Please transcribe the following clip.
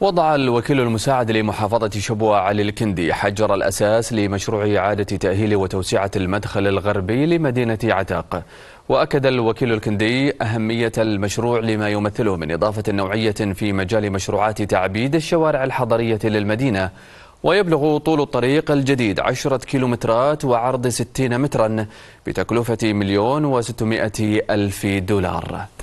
وضع الوكيل المساعد لمحافظة شبوة علي الكندي حجر الأساس لمشروع إعادة تأهيل وتوسعة المدخل الغربي لمدينة عتاق وأكد الوكيل الكندي أهمية المشروع لما يمثله من إضافة نوعية في مجال مشروعات تعبيد الشوارع الحضرية للمدينة ويبلغ طول الطريق الجديد عشرة كيلومترات وعرض ستين مترا بتكلفة مليون وستمائة ألف دولار